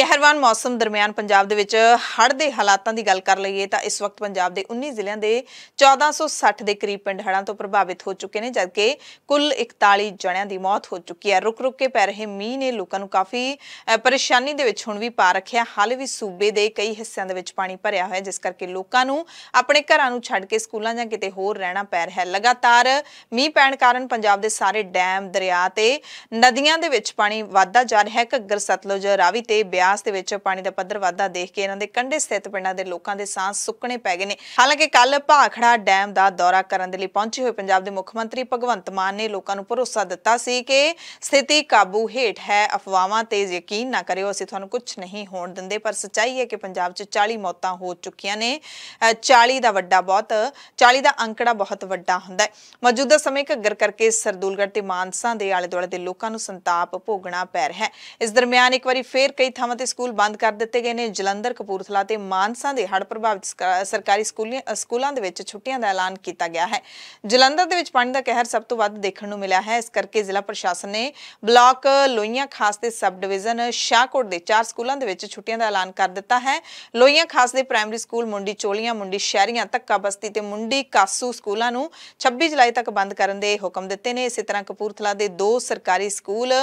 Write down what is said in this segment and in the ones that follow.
ਕਹਿਰਵਾਨ ਮੌਸਮ ਦਰਮਿਆਨ ਪੰਜਾਬ ਦੇ ਵਿੱਚ ਹੜ੍ਹ ਦੇ ਹਾਲਾਤਾਂ ਦੀ ਗੱਲ ਕਰ ਲਈਏ ਤਾਂ ਇਸ ਵਕਤ ਪੰਜਾਬ ਦੇ 19 ਜ਼ਿਲ੍ਹਿਆਂ ਦੇ 1460 ਦੇ ਕਰੀਬ ਪਿੰਡ ਹੜ੍ਹਾਂ ਤੋਂ ਪ੍ਰਭਾਵਿਤ ਹੋ ਚੁੱਕੇ ਨੇ ਜਦਕਿ ਕੁੱਲ 41 ਜਣਿਆਂ ਦੀ ਮੌਤ ਹੋ ਚੁੱਕੀ ਹੈ ਰੁਕ-ਰੁਕ ਕੇ ਪੈ ਰਹੇ ਮੀਂਹ ਨੇ ਲੋਕਾਂ ਨੂੰ ਕਾਫੀ ਪਰੇਸ਼ਾਨੀ ਦੇ ਵਿੱਚ ਹੁਣ ਵੀ ਪਾ ਰੱਖਿਆ ਹਾਲੇ ਵੀ ਸੂਬੇ ਦੇ ਕਈ ਹਿੱਸਿਆਂ ਦੇ ਵਿੱਚ ਪਾਣੀ ਭਰਿਆ ਹੋਇਆ ਜਿਸ ਕਰਕੇ ਲੋਕਾਂ ਨੂੰ ਆਪਣੇ ਘਰਾਂ ਨੂੰ ਛੱਡ ਕੇ ਸਕੂਲਾਂ ਜਾਂ ਕਿਤੇ ਹੋਰ ਰਹਿਣਾ ਪੈ ਰਿਹਾ ਹੈ ਲਗਾਤਾਰ ਮੀਂਹ ਪੈਣ ਕਾਰਨ ਪੰਜਾਬ ਦੇ ਸਾਰੇ ਡੈਮ ਦਰਿਆ ਤੇ ਨਦੀਆਂ ਦੇ ਵਿੱਚ ਪਾਣੀ ਵਧਦਾ ਜਾ ਰਿਹਾ ਹੈ ਘੱਗਰ ਸਤਲੁਜ ਰਾਵੀ ਤੇ ਬਿਆਸ ਦੇ ਵਿੱਚ ਪਾਣੀ ਦਾ ਪੱਧਰ ਵਾਧਾ ਦੇਖ ਕੇ ਇਹਨਾਂ ਦੇ ਕੰਢੇ ਸਥਿਤ ਪਿੰਡਾਂ ਦੇ ਲੋਕਾਂ ਦੇ ਸਾਹ ਸੁੱਕਣੇ ਪੈ ਗਏ ਨੇ ਹਾਲਾਂਕਿ ਕੱਲ ਭਾਖੜਾ ਡੈਮ ਦਾ ਦੌਰਾ ਕਰਨ ਦੇ ਲਈ ਪਹੁੰਚੇ ਹੋਏ ਪੰਜਾਬ ਦੇ ਮੁੱਖ ਮੰਤਰੀ ਭਗਵੰਤ ਮਾਨ ਨੇ ਲੋਕਾਂ ਨੂੰ ਭਰੋਸਾ ਦਿੱਤਾ ਸੀ ਕਿ ਸਥਿਤੀ ਕਾਬੂ ਹੇਠ ਹੈ ਅਫਵਾਹਾਂ ਤੇ ਯਕੀਨ ਨਾ ਕਰਿਓ ਅਸੀਂ ਤੁਹਾਨੂੰ ਕੁਝ ਨਹੀਂ ਹੋਣ ਦਿੰਦੇ ਪਰ ਸੱਚਾਈ ਹੈ ਕਿ ਪੰਜਾਬ 'ਚ 40 ਮੌਤਾਂ ਹੋ ਚੁੱਕੀਆਂ ਨੇ 40 ਦਾ ਵੱਡਾ ਬਹੁਤ 40 ਦਾ ਅੰਕੜਾ ਬਹੁਤ ਵੱਡਾ ਹੁੰਦਾ ਹੈ ਮੌਜੂਦਾ ਸਮੇਂ ਘੱਗਰ ਕਰਕੇ ਸਰਦੂਲਗੜ੍ਹ ਤੇ ਮਾਨਸਾ ਦੇ ਆਲੇ ਦੁਆਲੇ ਦੇ ਲੋਕਾਂ ਨੂੰ ਸੰਤਾਪ ਭੋਗਣਾ ਪੈ ਰਿਹਾ ਹੈ ਇਸ ਦਰਮਿਆਨ ਇੱਕ ਵਾਰੀ ਫੇਰ ਕਈ ਥਾਵਾਂ ਤੇ ਸਕੂਲ ਬੰਦ ਕਰ ਦਿੱਤੇ ਗਏ ਨੇ ਜਲੰਧਰ ਕਪੂਰਥਲਾ ਤੇ ਮਾਨਸਾ ਦੇ ਹੜ੍ਹ ਪ੍ਰਭਾਵਿਤ ਸਰਕਾਰੀ ਸਕੂਲਾਂ ਦੇ ਵਿੱਚ ਛੁੱਟੀਆਂ ਦਾ ਐਲਾਨ ਕੀਤਾ ਗਿਆ ਹੈ ਜਲੰਧਰ ਦੇ ਵਿੱਚ ਪਾਣੀ ਦਾ ਕਹਿਰ ਸਭ ਤੋਂ ਵੱਧ ਦੇਖਣ ਨੂੰ ਮਿਲਿਆ ਹੈ ਇਸ ਕਰਕੇ ਜ਼ਿਲ੍ਹਾ ਪ੍ਰਸ਼ਾਸਨ ਨੇ ਬਲਾਕ ਲੋਈਆਂ ਖਾਸ ਦੇ ਸਬ ਡਿਵੀਜ਼ਨ ਸ਼ਾਹਕੋਟ ਦੇ ਚਾਰ ਸਕੂਲਾਂ ਦੇ ਵਿੱਚ ਛੁੱਟੀਆਂ ਦਾ ਐਲਾਨ ਕਰ ਦਿੱਤਾ ਹੈ ਲੋਈਆਂ ਖਾਸ ਦੇ ਪ੍ਰਾਇਮਰੀ ਸਕੂਲ ਮੁੰਡੀ ਚੋਲੀਆਂ ਮੁੰਡੀ ਸ਼ਹਿਰੀਆਂ ਤੱਕਾ ਬਸਤੀ ਤੇ ਮੁੰਡੀ ਕਾਸੂ ਸਕੂਲਾਂ ਨੂੰ 26 ਜੁਲਾਈ ਤੱਕ ਬੰਦ ਕਰਨ ਦੇ ਹੁਕਮ ਦਿੱਤੇ ਨੇ ਇਸੇ ਤਰ੍ਹਾਂ ਕਪੂਰਥਲਾ ਦੇ ਦੋ ਸਰਕਾਰੀ ਸਕੂਲ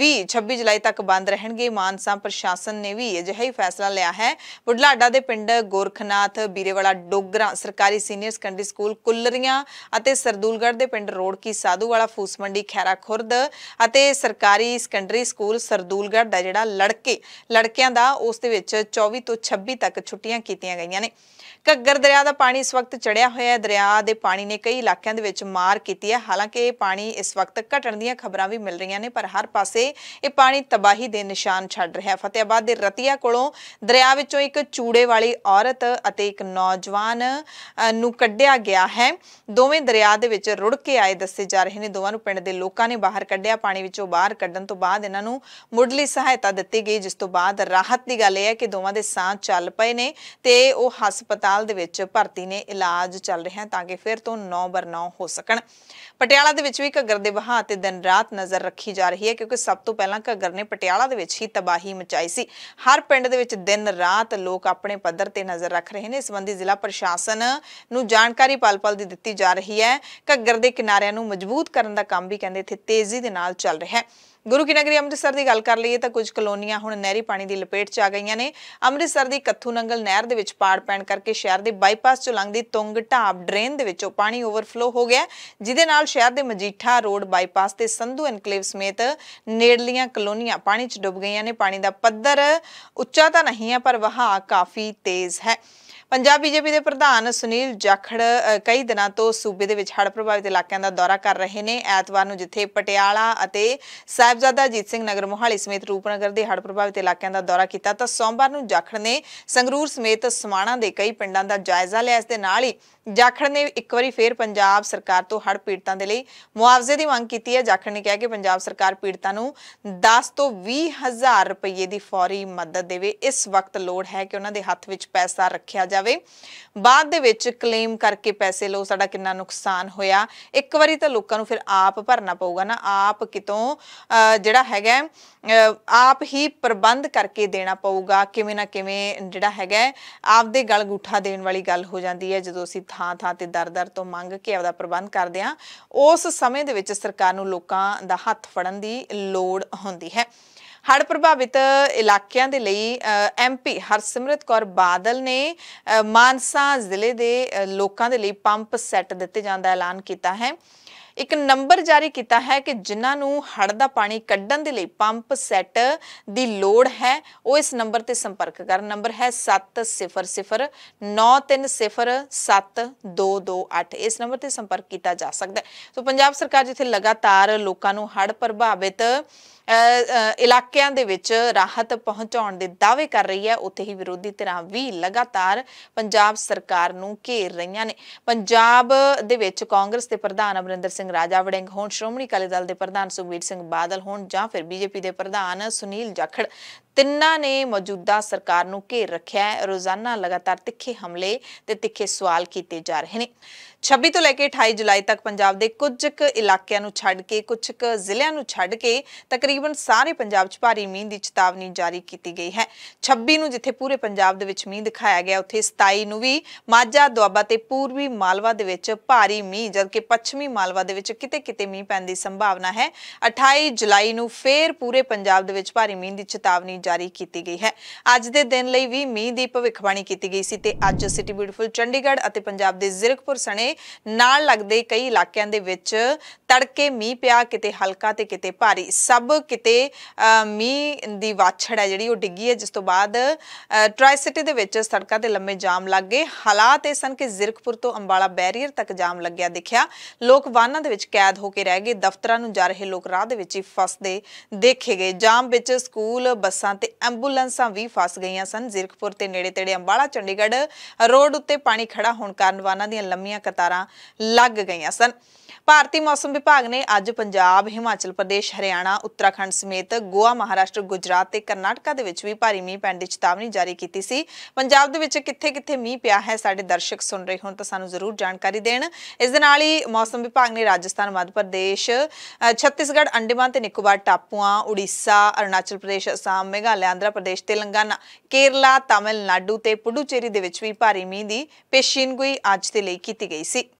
ਵੀ 26 ਜੁਲਾਈ ਤੱਕ ਬੰਦ ਰਹਿਣਗੇ ਮਾਨਸਾ ਪ੍ਰਸ਼ਾਸਨ ਨੇ ਵੀ ਅਜਿਹਾ ਫੈਸਲਾ ਲਿਆ ਹੈ ਬੁਢਲਾਡਾ ਦੇ ਪਿੰਡ ਗੋਰਖਨਾਥ ਬੀਰੇਵਾਲਾ ਡੋਗਰਾ ਸਰਕਾਰੀ ਸੀਨੀਅਰ ਸੈਕੰਡਰੀ ਸਕੂਲ ਕੁੱਲਰੀਆਂ ਅਤੇ ਸਰਦੂਲਗੜ ਦੇ ਪਿੰਡ ਰੋੜਕੀ ਸਾਧੂਵਾਲਾ ਫੂਸ ਮੰਡੀ ਖੈਰਾ ਖੁਰਦ ਅਤੇ ਸਰਕਾਰੀ ਸੈਕੰਡਰੀ ਸਕੂਲ ਸਰਦੂਲਗੜ ਦਾ ਜਿਹੜਾ ਲੜਕੇ ਲੜਕਿਆਂ ਦਾ ਉਸ ਦੇ ਵਿੱਚ 24 ਤੋਂ 26 ਤੱਕ ਛੁੱਟੀਆਂ ਕੀਤੀਆਂ ਗਈਆਂ ਨੇ ਘੱਗਰ ਦਰਿਆ ਦਾ ਪਾਣੀ ਇਸ ਵਕਤ ਚੜਿਆ ਹੋਇਆ ਹੈ ਦਰਿਆ ਦੇ ਪਾਣੀ ਨੇ ਕਈ ਇਲਾਕਿਆਂ ਦੇ ਵਿੱਚ ਮਾਰ ਕੀਤੀ ਹੈ ਹਾਲਾਂਕਿ ਇਹ ਪਾਣੀ ਇਸ ਵਕਤ ਘਟਣ ਦੀਆਂ ਖਬਰਾਂ ਵੀ ਮਿਲ ਰਹੀਆਂ ਨੇ ਪਰ ਹਰ ਪਾਸੇ ਇਹ ਪਾਣੀ ਤਬਾਹੀ ਦੇ ਨਿਸ਼ਾਨ ਛੱਡ ਰਿਹਾ ਹੈ ਫਤਿਹਾਬਾਦ ਦੇ ਰਤੀਆ ਕੋਲੋਂ ਦਰਿਆ ਵਿੱਚੋਂ ਇੱਕ ਚੂੜੇ ਵਾਲੀ ਔਰਤ ਅਤੇ ਇੱਕ ਨੌਜਵਾਨ ਨੂੰ ਕੱਢਿਆ ਗਿਆ ਹੈ ਦੋਵੇਂ ਦਰਿਆ ਦੇ ਵਿੱਚ ਰੁੜ ਕੇ ਆਏ ਦੱਸੇ ਜਾ ਰਹੇ ਨੇ ਦੋਵਾਂ ਨੂੰ ਪਿੰਡ ਦੇ ਲੋਕਾਂ ਨੇ ਬਾਹਰ ਕੱਢਿਆ ਪਾਣੀ ਵਿੱਚੋਂ ਬਾਹਰ ਕੱਢਣ ਤੋਂ ਬਾਅਦ ਇਹਨਾਂ ਨੂੰ ਮੁੱਢਲੀ ਸਹਾਇਤਾ ਦਿੱਤੀ ਗਈ ਜਿਸ ਤੋਂ ਬਾਅਦ ਰਾਹਤ ਦੀ ਗੱਲ ਇਹ ਹੈ ਕਿ ਦੋਵਾਂ ਦੇ ਸਾਹ ਚੱਲ ਪਏ ਨੇ ਤੇ ਉਹ ਹਸਪਤਾਲ ਦੇ ਵਿੱਚ ਭਰਤੀ ਨੇ ਇਲਾਜ ਚੱਲ ਰਿਹਾ ਤਾਂ ਕਿ ਫਿਰ ਤੋਂ ਨੌ ਬਰ ਹੋ ਸਕਣ ਪਟਿਆਲਾ ਦੇ ਵਿੱਚ ਵੀ ਘੱਗਰ ਦੇ ਵਹਾਅ ਤੇ ਦਿਨ ਰਾਤ ਨਜ਼ਰ ਰੱਖੀ ਜਾ ਰਹੀ ਹੈ ਕਿਉਂਕਿ ਸਭ ਤੋਂ ਪਹਿਲਾਂ ਘੱਗਰ ਨੇ ਪਟਿਆਲਾ ਦੇ ਵਿੱਚ ਹੀ ਤਬਾਹੀ ਮਚਾਈ ਸੀ ਹਰ ਪਿੰਡ ਦੇ ਵਿੱਚ ਦਿਨ ਰਾਤ ਲੋਕ ਆਪਣੇ ਪੱਧਰ ਤੇ ਨਜ਼ਰ ਰੱਖ ਰਹੇ ਨੇ ਇਸ ਸੰਬੰਧੀ ਜ਼ਿਲ੍ਹਾ ਪ੍ਰਸ਼ਾਸਨ ਨੂੰ ਜਾਣਕਾਰੀ ਪਲ-ਪਲ ਦੀ ਦਿੱਤੀ ਜਾ ਰਹੀ ਹੈ ਘੱਗਰ ਦੇ ਕਿਨਾਰਿਆਂ ਨੂੰ ਮਜ਼ਬੂਤ ਕਰਨ ਦਾ ਕੰਮ ਵੀ ਕਹਿੰਦੇ ਇੱਥੇ ਤੇਜ਼ੀ ਦੇ ਨਾਲ ਚੱਲ ਰਿਹਾ ਹੈ ਗੁਰੂ ਕੀ ਨਗਰੀ ਅੰਮ੍ਰਿਤਸਰ ਦੀ ਗੱਲ ਕਰ ਲਈਏ ਤਾਂ ਕੁਝ ਕਲੋਨੀਆਂ ਹੁਣ ਨਹਿਰੀ ਪਾਣੀ ਦੀ ਲਪੇਟ 'ਚ ਆ ਗਈਆਂ ਨੇ ਅੰਮ੍ਰਿਤਸਰ ਦੀ ਕੱਥੂ ਨੰਗਲ ਨਹਿਰ ਦੇ ਵਿੱਚ ਪਾੜ ਪੈਣ ਕਰਕੇ ਸ਼ਹਿਰ ਦੇ ਬਾਈਪਾਸ 'ਚੋਂ ਲੰਘਦੀ ਤੁੰਗ ਢਾਬ ਡਰੇਨ ਦੇ ਵਿੱਚੋਂ ਪਾਣੀ ਓਵਰਫਲੋ ਹੋ ਗਿਆ ਜਿਹਦੇ ਨਾਲ ਸ਼ਹਿਰ ਦੇ ਮਜੀਠਾ ਰੋਡ ਬਾਈਪਾਸ ਤੇ ਸੰਧੂ ਐਨਕਲੇਵ ਸਮੇਤ ਨੇੜਲੀਆਂ ਕਲੋਨੀਆਂ ਪਾਣੀ 'ਚ ਡੁੱਬ ਗਈਆਂ ਨੇ ਪਾਣੀ ਦਾ ਪੱਧਰ ਉੱਚਾ ਤਾਂ ਨਹੀਂ ਹੈ ਪਰ ਵਹਾਅ ਕਾਫੀ ਤੇਜ਼ ਹੈ ਪੰਜਾਬ ਬੀਜੇਪੀ ਦੇ ਪ੍ਰਧਾਨ ਸੁਨੀਲ ਜਾਖੜ ਕਈ ਦਿਨਾਂ ਤੋਂ ਸੂਬੇ ਦੇ ਵਿੱਚ ਹੜ੍ਹ ਪ੍ਰਭਾਵਿਤ ਇਲਾਕਿਆਂ ਦਾ ਦੌਰਾ ਕਰ ਰਹੇ ਨੇ ਐਤਵਾਰ ਨੂੰ ਜਿੱਥੇ ਪਟਿਆਲਾ ਅਤੇ ਸਾਹਿਬਜ਼ਾਦਾ ਜੀਤ ਸਿੰਘ ਨਗਰ ਮੋਹਾਲੀ ਸਮੇਤ ਰੂਪਨਗਰ ਦੇ ਹੜ੍ਹ ਪ੍ਰਭਾਵਿਤ ਇਲਾਕਿਆਂ ਦਾ ਦੌਰਾ ਕੀਤਾ ਤਾਂ ਸੋਮਵਾਰ ਨੂੰ ਜਾਖੜ ਨੇ ਸੰਗਰੂਰ ਸਮੇਤ ਸਮਾਣਾ ਦੇ ਕਈ ਪਿੰਡਾਂ ਦਾ ਜਾਇਜ਼ਾ ਲਿਆ ਇਸ ਦੇ ਨਾਲ ਹੀ ਜਾਖੜ ਨੇ ਇੱਕ ਵਾਰੀ ਫੇਰ ਪੰਜਾਬ ਸਰਕਾਰ ਤੋਂ ਹੜ੍ਹ ਪੀੜਤਾਂ ਦੇ ਲਈ ਮੁਆਵਜ਼ੇ ਦੀ ਮੰਗ ਕੀਤੀ ਹੈ ਜਾਖੜ ਨੇ ਕਿਹਾ ਕਿ ਪੰਜਾਬ ਸਰਕਾਰ ਪੀੜਤਾਂ ਨੂੰ 10 ਤੋਂ 20 ਹਜ਼ਾਰ ਰੁਪਏ ਦੀ ਫੌਰੀ ਮਦਦ ਦੇਵੇ ਇਸ ਵਕਤ ਲੋੜ ਹੈ ਕਿ ਉਹਨਾਂ ਦੇ ਹੱਥ ਵਿੱਚ ਪੈਸਾ ਰੱਖਿਆ ਜਾਵੇ ਜਾਵੇ ਬਾਅਦ ਦੇ ਵਿੱਚ ਕਲੇਮ ਕਰਕੇ ਪੈਸੇ ਲਓ ਸਾਡਾ ਕਿੰਨਾ ਨੁਕਸਾਨ ਹੋਇਆ ਇੱਕ ਵਾਰੀ ਤਾਂ ਲੋਕਾਂ ਨੂੰ ਫਿਰ ਆਪ ਭਰਨਾ ਪਊਗਾ ਨਾ ਆਪ ਕਿਤੋਂ ਜਿਹੜਾ ਹੈਗਾ ਆਪ ਹੀ ਪ੍ਰਬੰਧ ਕਰਕੇ ਦੇਣਾ ਪਊਗਾ ਕਿਵੇਂ ਨਾ ਕਿਵੇਂ ਜਿਹੜਾ ਹੈਗਾ ਆਪਦੇ ਗਲ ਗੁੱਠਾ ਦੇਣ ਵਾਲੀ ਗੱਲ ਹੋ ਜਾਂਦੀ ਹੈ ਜਦੋਂ ਅਸੀਂ ਥਾਂ ਥਾਂ ਤੇ ਦਰ-ਦਰ ਤੋਂ ਮੰਗ ਕੇ ਆਪਦਾ ਪ੍ਰਬੰਧ ਕਰਦੇ ਆ ਉਸ ਸਮੇਂ ਦੇ ਵਿੱਚ ਸਰਕਾਰ ਨੂੰ ਲੋਕਾਂ ਦਾ ਹੱਥ ਫੜਨ ਦੀ ਲੋੜ ਹੁੰਦੀ ਹੈ ਹੜ੍ਹ ਪ੍ਰਭਾਵਿਤ ਇਲਾਕਿਆਂ ਦੇ ਲਈ ਐਮਪੀ ਹਰਸਿਮਰਤ ਕੌਰ ਬਾਦਲ ਨੇ ਮਾਨਸਾ ਜ਼ਿਲ੍ਹੇ ਦੇ ਲੋਕਾਂ ਦੇ ਲਈ ਪੰਪ ਸੈੱਟ ਦਿੱਤੇ ਜਾਣ ਦਾ ਐਲਾਨ ਕੀਤਾ ਹੈ ਇੱਕ ਨੰਬਰ ਜਾਰੀ ਕੀਤਾ ਹੈ ਕਿ ਜਿਨ੍ਹਾਂ ਨੂੰ ਹੜ ਦਾ ਪਾਣੀ ਕੱਢਣ ਦੇ ਲਈ ਪੰਪ ਸੈੱਟ ਦੀ ਲੋੜ ਹੈ ਉਹ ਇਸ ਨੰਬਰ ਤੇ ਸੰਪਰਕ ਕਰਨ ਨੰਬਰ ਹੈ 7009307228 ਇਸ ਨੰਬਰ ਤੇ ਸੰਪਰਕ ਕੀਤਾ ਜਾ ਸਕਦਾ ਹੈ ਸੋ ਪੰਜਾਬ ਸਰਕਾਰ ਜਿੱਥੇ ਲਗਾਤਾਰ ਲੋਕਾਂ ਨੂੰ ਹੜ ਪ੍ਰਭਾਵਿਤ ਇਲਾਕਿਆਂ ਦੇ ਵਿੱਚ ਰਾਹਤ ਪਹੁੰਚਾਉਣ ਦੇ ਦਾਅਵੇ ਕਰ ਰਹੀ ਹੈ ਉੱਥੇ ਹੀ ਵਿਰੋਧੀ ਧਿਰਾਂ ਵੀ ਲਗਾਤਾਰ ਪੰਜਾਬ ਸਰਕਾਰ ਨੂੰ ਘੇਰ ਰਹੀਆਂ ਨੇ ਪੰਜਾਬ ਦੇ ਵਿੱਚ ਕਾਂਗਰਸ ਦੇ ਪ੍ਰਧਾਨ ਅਮਰਿੰਦਰ ਸਿੰਘ ਰਾਜਾ ਵੜਿੰਗ ਹੋਣ ਸ਼੍ਰੋਮਣੀ ਅਕਾਲੀ ਦਲ ਦੇ ਪ੍ਰਧਾਨ ਸੁਖਬੀਰ ਸਿੰਘ ਬਾਦਲ ਹੋਣ ਜਾਂ ਫਿਰ ਬੀਜੇਪੀ ਦੇ ਪ੍ਰਧਾਨ ਸੁਨੀਲ ਜਾਖੜ ਤਿੰਨਾਂ ਨੇ ਮੌਜੂਦਾ ਸਰਕਾਰ ਨੂੰ ਘੇਰ ਰੱਖਿਆ ਹੈ ਰੋਜ਼ਾਨਾ ਲਗਾਤਾਰ ਤਿੱਖੇ ਹਮਲੇ ਤੇ ਤਿੱਖੇ ਸਵਾਲ ਕੀਤੇ ਜਾ ਰਹੇ ਨੇ 26 ਤੋਂ ਲੈ ਕੇ 28 ਜੁਲਾਈ ਤੱਕ ਪੰਜਾਬ ਦੇ ਕੁਝ ਕੁ ਇਲਾਕਿਆਂ ਨੂੰ ਛੱਡ ਕੇ ਕੁਝ ਕੁ ਜ਼ਿਲ੍ਹਿਆਂ ਨੂੰ ਛੱਡ ਕੇ ਤਕਰੀਬਨ ਸਾਰੇ ਪੰਜਾਬ 'ਚ ਭਾਰੀ ਮੀਂਹ ਦੀ ਚੇਤਾਵਨੀ ਜਾਰੀ ਕੀਤੀ ਗਈ ਹੈ 26 ਨੂੰ ਜਿੱਥੇ ਪੂਰੇ ਪੰਜਾਬ ਦੇ ਵਿੱਚ ਮੀਂਹ ਦਿਖਾਇਆ ਗਿਆ ਉੱਥੇ 27 ਨੂੰ ਵੀ ਮਾਝਾ ਦੁਆਬਾ ਤੇ ਪੂਰਬੀ ਮਾਲਵਾ ਦੇ ਵਿੱਚ ਭਾਰੀ ਮੀਂਹ ਜਦਕਿ ਪੱਛਮੀ ਮਾਲਵਾ ਦੇ ਵਿੱਚ ਕਿਤੇ-ਕਿਤੇ ਮੀਂਹ ਪੈਣ ਦੀ ਸੰਭਾਵਨਾ ਹੈ 28 ਜੁਲਾਈ ਨੂੰ ਫੇਰ ਪੂਰੇ ਪੰਜਾਬ ਦੇ ਵਿੱਚ ਭਾਰੀ ਮੀਂਹ ਦੀ ਚੇਤਾਵਨੀ ਜਾਰੀ ਕੀਤੀ ਗਈ ਹੈ ਅੱਜ ਦੇ ਦਿਨ ਲਈ ਵੀ ਮੀਂਹ ਦੀ ਭਵਿੱਖਬਾਣੀ ਕੀਤੀ ਗਈ ਸੀ ਤੇ ਅੱਜ ਸਿਟੀ ਬਿਊਟੀਫੁਲ ਚੰਡੀਗੜ੍ਹ ਅਤੇ ਪੰਜਾਬ ਦੇ ਜ਼ਿਰਕਪੁਰ ਸਣੇ ਨਾਲ ਲੱਗਦੇ ਕਈ ਇਲਾਕਿਆਂ ਦੇ ਵਿੱਚ ਤੜਕੇ ਮੀਂਹ ਪਿਆ ਕਿਤੇ ਹਲਕਾ ਤੇ ਕਿਤੇ ਭਾਰੀ ਸਭ ਕਿਤੇ ਮੀਂਹ ਦੀ ਵਾਛੜ ਹੈ ਜਿਹੜੀ ਉਹ ਡਿੱਗੀ ਹੈ ਜਿਸ ਤੋਂ ਬਾਅਦ ਟ੍ਰਾਈ ਸਿਟੀ ਦੇ ਵਿੱਚ ਸੜਕਾਂ ਤੇ ਲੰਮੇ ਜਾਮ ਲੱਗ ਗਏ ਹਾਲਾਤ ਇਹ ਸਨ ਕਿ ਜ਼ਿਰਕਪੁਰ ਤੋਂ ਅੰਬਾਲਾ ਬੈਰੀਅਰ ਤੱਕ ਜਾਮ ਲੱਗਿਆ ਦਿਖਿਆ ਲੋਕ ਵਾਹਨਾਂ ਦੇ ਵਿੱਚ ਕੈਦ ਹੋ ਕੇ ਰਹਿ ਗਏ ਦਫ਼ਤਰਾਂ ਨੂੰ ਜਾ ਰਹੇ ਲੋਕ ਰਾਹ ਦੇ ਵਿੱਚ ਹੀ ਫਸਦੇ ਦੇਖੇ ਗਏ ਜਾਮ ਵਿੱਚ ਸਕੂਲ ਬੱਸਾਂ ਬੱਸਾਂ ਤੇ ਐਂਬੂਲੈਂਸਾਂ ਵੀ ਫਸ ਗਈਆਂ ਸਨ ਜ਼ਿਰਕਪੁਰ ਤੇ ਨੇੜੇ ਤੇੜੇ ਅੰਬਾਲਾ ਚੰਡੀਗੜ੍ਹ ਰੋਡ ਉੱਤੇ ਪਾਣੀ ਖੜਾ ਹੋਣ ਕਾਰਨ ਵਾਹਨਾਂ ਦੀਆਂ ਲੰਮੀਆਂ ਕਤਾਰਾਂ ਲੱਗ ਗਈਆਂ ਸਨ ਭਾਰਤੀ ਮੌਸਮ ਵਿਭਾਗ ਨੇ ਅੱਜ ਪੰਜਾਬ ਹਿਮਾਚਲ ਪ੍ਰਦੇਸ਼ ਹਰਿਆਣਾ ਉੱਤਰਾਖੰਡ ਸਮੇਤ ਗੋਆ ਮਹਾਰਾਸ਼ਟਰ ਗੁਜਰਾਤ ਤੇ ਕਰਨਾਟਕਾ ਦੇ ਵਿੱਚ ਵੀ ਭਾਰੀ ਮੀਂਹ ਪੈਣ ਦੀ ਚੇਤਾਵਨੀ ਜਾਰੀ ਕੀਤੀ ਸੀ ਪੰਜਾਬ ਦੇ ਵਿੱਚ ਕਿੱਥੇ-ਕਿੱਥੇ ਮੀਂਹ ਪਿਆ ਹੈ ਸਾਡੇ ਦਰਸ਼ਕ ਸੁਣ ਰਹੇ ਹੋਣ ਤਾਂ ਸਾਨੂੰ ਜ਼ਰੂਰ ਜਾਣਕਾਰੀ ਦੇਣ ਇਸ ਦੇ ਨਾਲ ਹੀ ਮੌਸਮ ਵਿਭਾਗ ਨੇ ਰਾਜਸਥਾਨ ਮੱਧ ਪ੍ਰਦੇਸ਼ ਛੱਤੀਸਗੜ੍ਹ ਅੰਡੇਮਾਨ ਤੇ ਨਿਕੋਬਾਰ ਟਾਪੂਆਂ ਉੜੀਸਾ ਅਰੁਣਾਚਲ ਪ੍ਰਦੇਸ਼ ਅਸਾਮ ਮੇਘਾਲਿਆ ਆਂਧਰਾ ਪ੍ਰਦੇਸ਼ ਤੇਲੰਗਾਨਾ ਕੇਰਲਾ ਤਾਮਿਲਨਾਡੂ ਤੇ ਪੁਡੂਚੇਰੀ ਦੇ ਵਿੱਚ ਵੀ ਭਾਰੀ ਮੀਂਹ ਦੀ ਪੇਸ਼ੀਨਗੋਈ ਅੱਜ ਦੇ ਲਈ ਕੀਤੀ ਗਈ ਸੀ